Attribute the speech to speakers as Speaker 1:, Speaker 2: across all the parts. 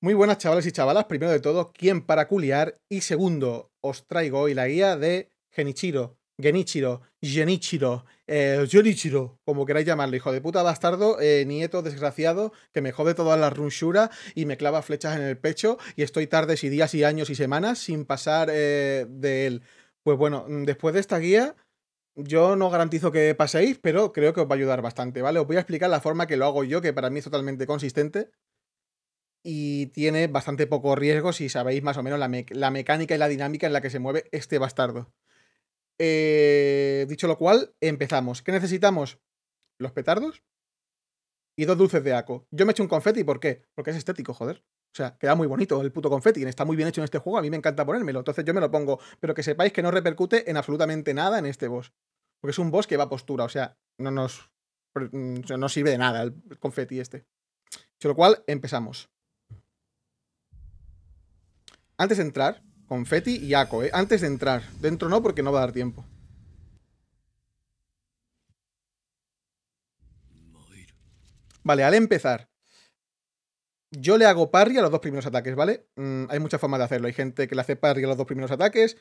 Speaker 1: Muy buenas chavales y chavalas, primero de todo, ¿quién para culiar? Y segundo, os traigo hoy la guía de Genichiro, Genichiro, Genichiro, eh, Genichiro, como queráis llamarlo, hijo de puta bastardo, eh, nieto desgraciado, que me jode toda la runchura y me clava flechas en el pecho y estoy tardes y días y años y semanas sin pasar eh, de él. Pues bueno, mm, después de esta guía... Yo no garantizo que paséis, pero creo que os va a ayudar bastante, ¿vale? Os voy a explicar la forma que lo hago yo, que para mí es totalmente consistente, y tiene bastante poco riesgo si sabéis más o menos la, mecánica y la dinámica en la que se mueve este bastardo. Eh, dicho lo cual, empezamos. ¿Qué necesitamos? Los petardos y dos dulces de aco. Yo me he hecho un confeti, ¿por qué? Porque es estético, joder. O sea, queda muy bonito el puto confeti, está muy bien hecho en este juego, a mí me encanta ponérmelo, entonces yo me lo pongo, pero que sepáis que no repercute en absolutamente nada en este boss. Porque es un boss que va a postura, o sea, no nos no sirve de nada el confeti este. Dicho lo cual, empezamos. Antes de entrar, confeti y aco, ¿eh? Antes de entrar. Dentro no, porque no va a dar tiempo. Vale, al empezar. Yo le hago parry a los dos primeros ataques, ¿vale? Mm, hay muchas formas de hacerlo. Hay gente que le hace parry a los dos primeros ataques.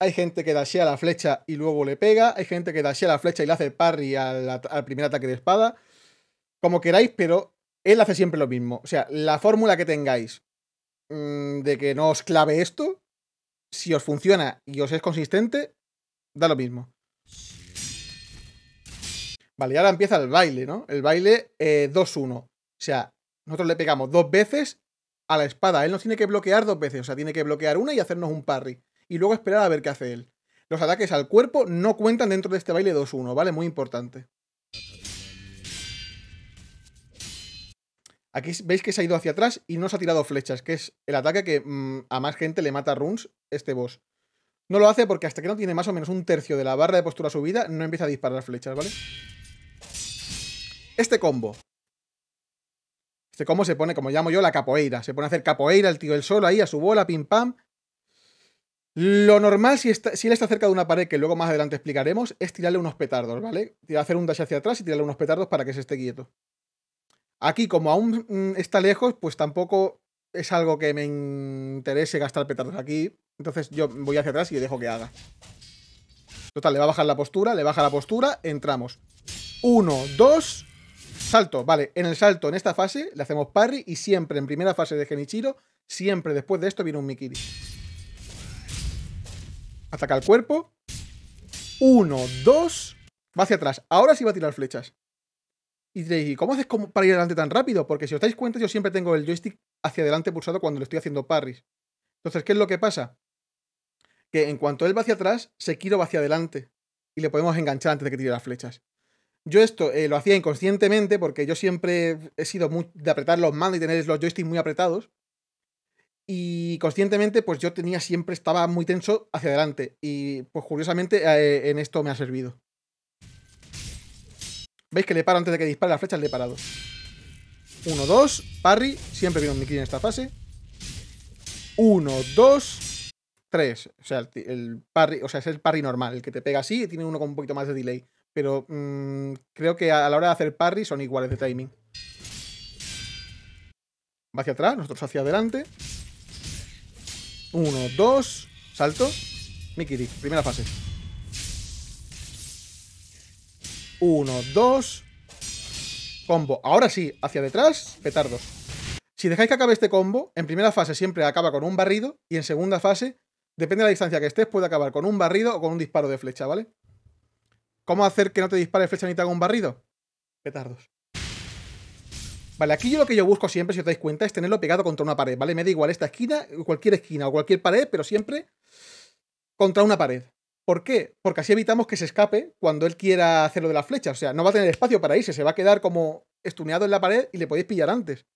Speaker 1: Hay gente que dashea la flecha y luego le pega. Hay gente que dashea la flecha y le hace parry al primer ataque de espada. Como queráis, pero él hace siempre lo mismo. O sea, la fórmula que tengáis Mm, de que no os clave esto, si os funciona y os es consistente, da lo mismo. Vale, ahora empieza el baile, ¿no? El baile 2-1. Eh, o sea, nosotros le pegamos dos veces a la espada. Él nos tiene que bloquear dos veces. O sea, tiene que bloquear una y hacernos un parry. Y luego esperar a ver qué hace él. Los ataques al cuerpo no cuentan dentro de este baile 2-1, ¿vale? Muy importante. Aquí veis que se ha ido hacia atrás y no se ha tirado flechas, que es el ataque que mm, a más gente le mata runes este boss. No lo hace porque hasta que no tiene más o menos un tercio de la barra de postura subida, no empieza a disparar flechas, ¿vale? Este combo. Este combo se pone, como llamo yo, la capoeira. Se pone a hacer capoeira el tío del sol ahí, a su bola, pim pam. Lo normal, si, si él está cerca de una pared, que luego más adelante explicaremos, es tirarle unos petardos, ¿vale? Hacer un dash hacia atrás y tirarle unos petardos para que se esté quieto. Aquí, como aún mm, está lejos, pues tampoco es algo que me interese gastar petardos aquí. Entonces yo voy hacia atrás y dejo que haga. Total, le va a bajar la postura, le baja la postura, entramos. Uno, dos, salto. Vale, en el salto, en esta fase, le hacemos parry y siempre, en primera fase de Genichiro, siempre después de esto viene un Mikiri. Ataca el cuerpo. Uno, dos, va hacia atrás. Ahora sí va a tirar flechas. Y diréis, ¿y cómo haces como para ir adelante tan rápido? Porque si os dais cuenta, yo siempre tengo el joystick hacia adelante pulsado cuando le estoy haciendo parries. Entonces, ¿qué es lo que pasa? Que en cuanto él va hacia atrás, se va hacia adelante. Y le podemos enganchar antes de que tire las flechas. Yo esto eh, lo hacía inconscientemente porque yo siempre he sido muy de apretar los mandos y tener los joysticks muy apretados. Y conscientemente, pues yo tenía siempre, estaba muy tenso hacia adelante. Y pues curiosamente eh, en esto me ha servido. ¿Veis que le paro antes de que dispare la flecha? Le he parado. Uno, dos, parry. Siempre viene un mikiri en esta fase. Uno, dos, tres. O sea, el, parry, o sea, es el parry normal. El que te pega así tiene uno con un poquito más de delay. Pero mm, creo que a, la hora de hacer parry son iguales de timing. Va hacia atrás, nosotros hacia adelante. Uno, dos, salto. Mikiri, primera fase. Uno, dos. Combo. Ahora sí, hacia detrás, petardos. Si dejáis que acabe este combo, en primera fase siempre acaba con un barrido y en segunda fase, depende de la distancia que estés, puede acabar con un barrido o con un disparo de flecha, ¿vale? ¿Cómo hacer que no te dispare flecha ni te haga un barrido? Petardos. Vale, aquí yo lo que yo busco siempre, si os dais cuenta, es tenerlo pegado contra una pared, ¿vale? Me da igual esta esquina, cualquier esquina o cualquier pared, pero siempre contra una pared. ¿Por qué? Porque así evitamos que se escape cuando él quiera hacer lo de las flechas. O sea, no va a tener espacio para irse, se va a quedar como estuneado en la pared y le podéis pillar antes.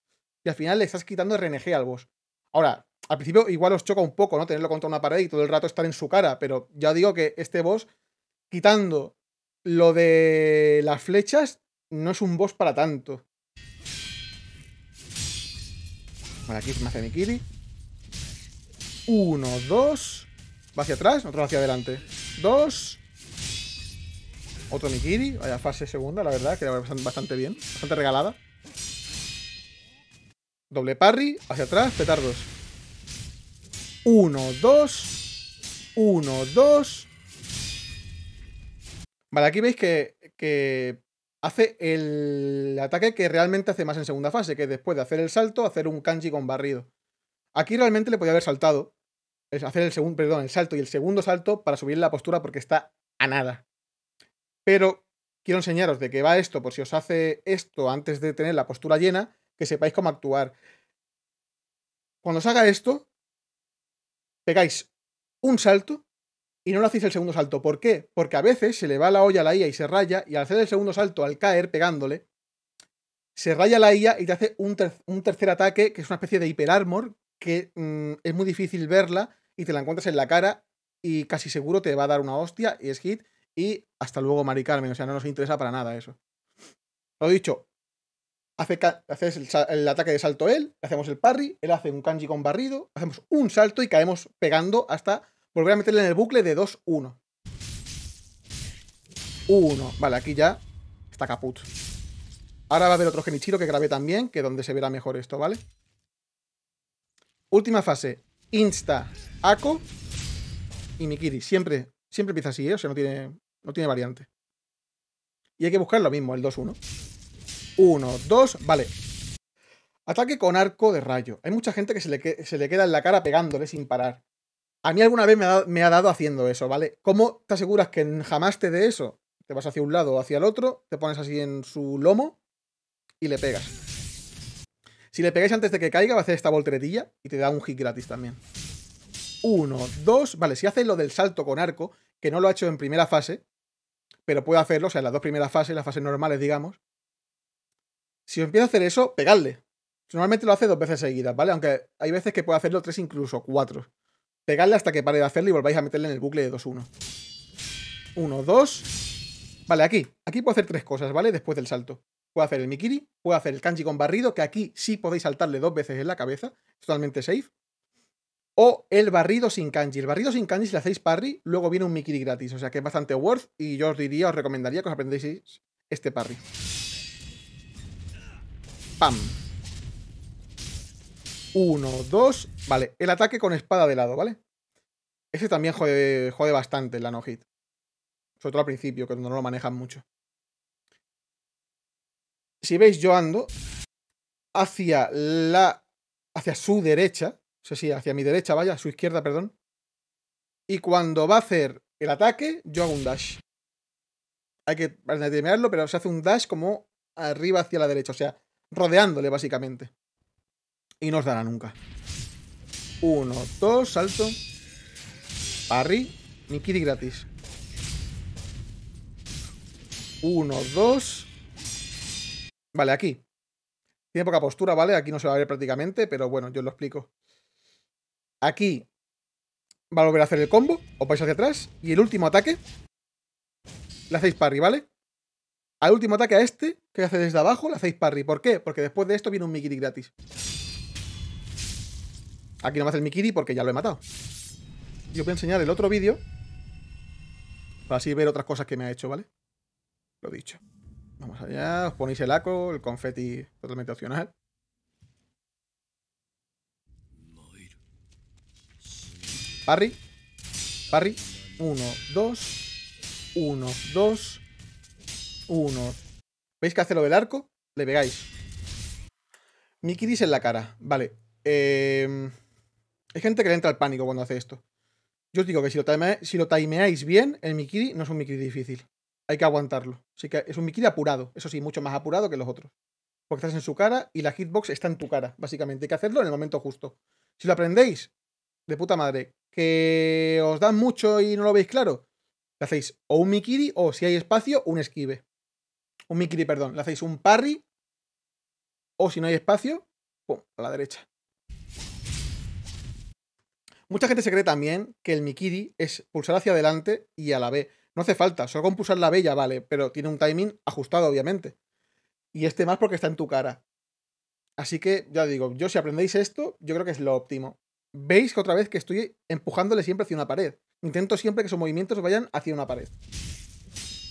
Speaker 1: Y al final le estás quitando RNG al boss. Ahora, al principio igual os choca un poco, ¿no? Tenerlo contra una pared y todo el rato estar en su cara, pero ya digo que este boss, quitando lo de las flechas, no es un boss para tanto. Bueno, aquí me hace mi Kiri. Uno, dos. Va hacia atrás, otro hacia adelante. Dos. Otro Nikiri. Vaya fase segunda, la verdad, que bastante bien. Bastante regalada. Doble parry, hacia atrás, petardos. Uno, dos. Uno, dos. Vale, aquí veis que, que hace el ataque que realmente hace más en segunda fase, que después de hacer el salto, hacer un kanji con barrido. Aquí realmente le podía haber saltado, hacer el segundo, perdón, el salto y el segundo salto para subir la postura porque está a nada. Pero quiero enseñaros de qué va esto, por si os hace esto antes de tener la postura llena, que sepáis cómo actuar. Cuando os haga esto, pegáis un salto y no lo hacéis el segundo salto. ¿Por qué? Porque a veces se le va la olla a la IA y se raya, y al hacer el segundo salto, al caer pegándole, se raya la IA y te hace un, tercer ataque, que es una especie de armor que mm, es muy difícil verla y te la encuentras en la cara y casi seguro te va a dar una hostia y es hit y hasta luego, maricarmen, O sea, no nos interesa para nada eso. Lo dicho, hace, haces el, ataque de salto él, hacemos el parry, él hace un kanji con barrido, hacemos un salto y caemos pegando hasta volver a meterle en el bucle de 2-1. 1. Vale, aquí ya está caput. Ahora va a haber otro Genichiro que grabé también, que donde se verá mejor esto, ¿vale? Última fase. Insta, Ako y Mikiri. Siempre, siempre empieza así, ¿eh? o sea, no tiene, no tiene variante. Y hay que buscar lo mismo, el 2-1. 1, 2, vale. Ataque con arco de rayo. Hay mucha gente que se le, queda en la cara pegándole sin parar. A mí alguna vez me ha, me ha, dado haciendo eso, ¿vale? ¿Cómo te aseguras que jamás te dé eso? Te vas hacia un lado o hacia el otro, te pones así en su lomo y le pegas. Si le pegáis antes de que caiga, va a hacer esta volteretilla y te da un hit gratis también. Uno, dos. Vale, si hace lo del salto con arco, que no lo ha hecho en primera fase, pero puede hacerlo, o sea, en las dos primeras fases, las fases normales, digamos. Si os empieza a hacer eso, pegadle. Normalmente lo hace dos veces seguidas, ¿vale? Aunque hay veces que puede hacerlo tres, incluso cuatro. Pegadle hasta que pare de hacerlo y volváis a meterle en el bucle de 2-1. Uno, dos, Vale, aquí. Aquí puedo hacer tres cosas, ¿vale? Después del salto puede hacer el Mikiri, puede hacer el Kanji con barrido, que aquí sí podéis saltarle dos veces en la cabeza, totalmente safe. O el barrido sin kanji. El barrido sin kanji, si le hacéis parry, luego viene un Mikiri gratis. O sea que es bastante worth y yo os diría, os recomendaría que os aprendéis este parry. ¡Pam! Uno, dos... Vale, el ataque con espada de lado, ¿vale? Ese también jode, bastante bastante la no-hit. Sobre todo al principio, que no lo manejan mucho si veis, yo ando hacia la. hacia su derecha. O sea, sí, hacia mi derecha, vaya, su izquierda, perdón. Y cuando va a hacer el ataque, yo hago un dash. Hay que determinarlo, pero se hace un dash como arriba hacia la derecha. O sea, rodeándole, básicamente. Y no os dará nunca. Uno, dos, salto. Parry. Nikiri gratis. Uno, dos. Vale, aquí. Tiene poca postura, ¿vale? Aquí no se va a ver prácticamente, pero bueno, yo os lo explico. Aquí va a volver a hacer el combo, os vais hacia atrás, y el último ataque le hacéis parry, ¿vale? Al último ataque a este, que hace desde abajo, le hacéis parry. ¿Por qué? Porque después de esto viene un Mikiri gratis. Aquí no me hace el Mikiri porque ya lo he matado. Yo voy a enseñar el otro vídeo, para así ver otras cosas que me ha hecho, ¿vale? Lo dicho. Vamos allá, os ponéis el aco, el confeti totalmente opcional. Parry. Parry. Uno, dos. Uno, dos. Uno. ¿Veis que hace lo del arco? Le pegáis. Mikiris en la cara. Vale. Em, hay gente que le entra el pánico cuando hace esto. Yo os digo que si lo, timeáis, si lo timeáis bien, el Mikiri no es un Mikiri difícil hay que aguantarlo. Así que es un Mikiri apurado, eso sí, mucho más apurado que los otros. Porque estás en su cara y la hitbox está en tu cara, básicamente. Hay que hacerlo en el momento justo. Si lo aprendéis, de puta madre, que os dan mucho y no lo veis claro, le hacéis o un Mikiri o, si hay espacio, un esquive. Un Mikiri, perdón. Le hacéis un parry o, si no hay espacio, pum, a la derecha. Mucha gente se cree también que el Mikiri es pulsar hacia adelante y a la vez no hace falta, solo con pulsar la bella, vale, pero tiene un timing ajustado, obviamente. Y este más porque está en tu cara. Así que, ya digo, yo si aprendéis esto, yo creo que es lo óptimo. Veis que otra vez que estoy empujándole siempre hacia una pared. Intento siempre que sus movimientos vayan hacia una pared.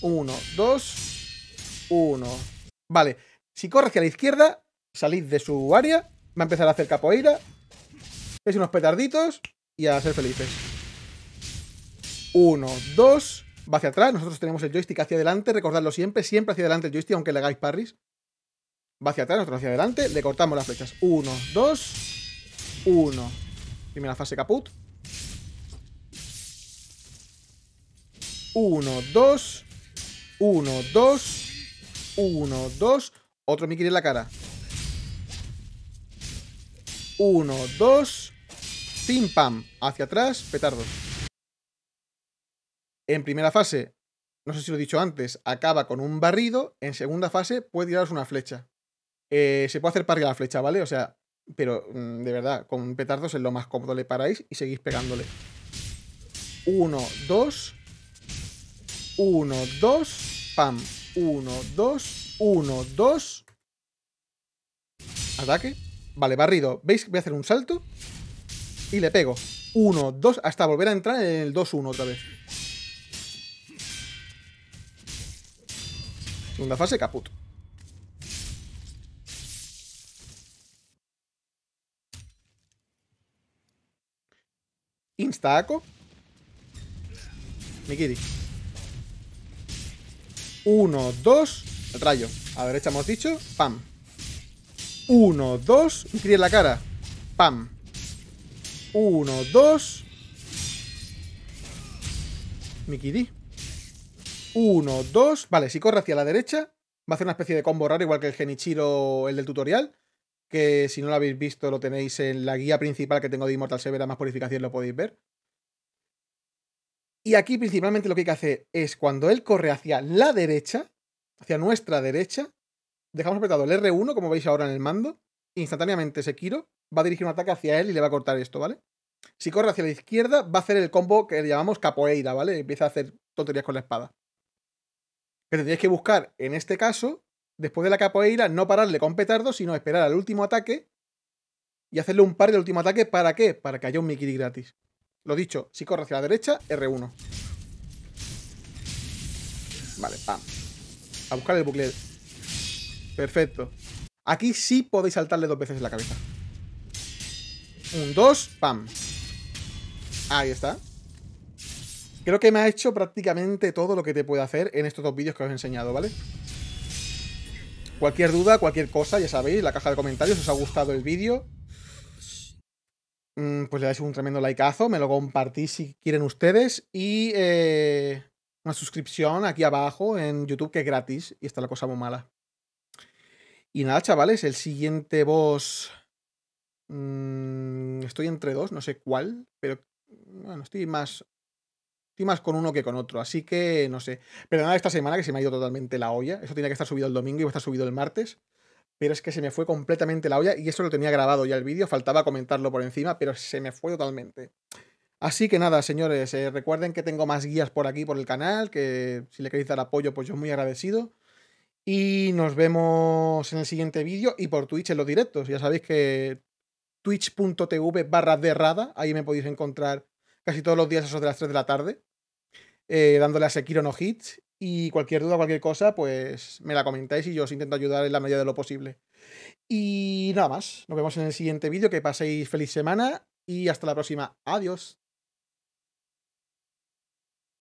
Speaker 1: Uno, dos, uno. Vale, si corre hacia la izquierda, salid de su área, va a empezar a hacer capoeira, es unos petarditos y a ser felices. Uno, dos, va hacia atrás, nosotros tenemos el joystick hacia adelante, recordadlo siempre, siempre hacia adelante el joystick, aunque le hagáis parris. Va hacia atrás, nosotros hacia adelante, le cortamos las flechas. Uno, dos, uno. Primera fase caput. Uno, dos, uno, dos, uno, dos. Otro Mickey en la cara. Uno, dos, pim pam. Hacia atrás, petardos. En primera fase, no sé si lo he dicho antes, acaba con un barrido. En segunda fase puede tiraros una flecha. Eh, se puede hacer parry a la flecha, ¿vale? O sea, pero mm, de verdad, con petardos es lo más cómodo. Le paráis y seguís pegándole. Uno, dos. Uno, dos. Pam. Uno, dos. Uno, dos. Ataque. Vale, barrido. ¿Veis? Voy a hacer un salto. Y le pego. Uno, dos. Hasta volver a entrar en el 2-1 otra vez. Segunda fase, caput. Instaco. Mikiri. Uno, dos. Rayo. A derecha hemos dicho. Pam. Uno, dos. Mikiri en la cara. Pam. Uno, dos. Mikiri. Uno, dos. Vale, si corre hacia la derecha, va a hacer una especie de combo raro, igual que el Genichiro, el del tutorial. Que si no lo habéis visto, lo tenéis en la guía principal que tengo de Immortal Severa, más purificación, lo podéis ver. Y aquí principalmente lo que hay que hacer es cuando él corre hacia la derecha, hacia nuestra derecha, dejamos apretado el R1, como veis ahora en el mando, instantáneamente Sekiro va a dirigir un ataque hacia él y le va a cortar esto, ¿vale? Si corre hacia la izquierda, va a hacer el combo que llamamos capoeira, ¿vale? Empieza a hacer tonterías con la espada que tendríais que buscar, en este caso, después de la capoeira, no pararle con petardo, sino esperar al último ataque y hacerle un par del último ataque. ¿Para qué? Para que haya un Mikiri gratis. Lo dicho, si corre hacia la derecha, R1. Vale, pam. A buscar el bucle. Perfecto. Aquí sí podéis saltarle dos veces en la cabeza. Un, dos, pam. Ahí está. Creo que me ha hecho prácticamente todo lo que te puede hacer en estos dos vídeos que os he enseñado, ¿vale? Cualquier duda, cualquier cosa, ya sabéis, la caja de comentarios, os ha gustado el vídeo. Mm, pues le dais un tremendo likeazo, me lo compartís si quieren ustedes y eh, una suscripción aquí abajo en YouTube que es gratis y está la cosa muy mala. Y nada, chavales, el siguiente boss... Mm, estoy entre dos, no sé cuál, pero bueno, estoy más Estoy más con uno que con otro, así que no sé. Pero nada, esta semana que se me ha ido totalmente la olla. Eso tenía que estar subido el domingo y va a estar subido el martes. Pero es que se me fue completamente la olla y esto lo tenía grabado ya el vídeo, faltaba comentarlo por encima, pero se me fue totalmente. Así que nada, señores, eh, recuerden que tengo más guías por aquí, por el canal, que si le queréis dar apoyo, pues yo muy agradecido. Y nos vemos en el siguiente vídeo y por Twitch en los directos. Ya sabéis que twitch.tv barra derrada, ahí me podéis encontrar casi todos los días a eso de las 3 de la tarde, eh, dándole a Sekiro no hits. Y cualquier duda, cualquier cosa, pues me la comentáis y yo os intento ayudar en la medida de lo posible. Y nada más, nos vemos en el siguiente vídeo, que paséis feliz semana y hasta la próxima. Adiós.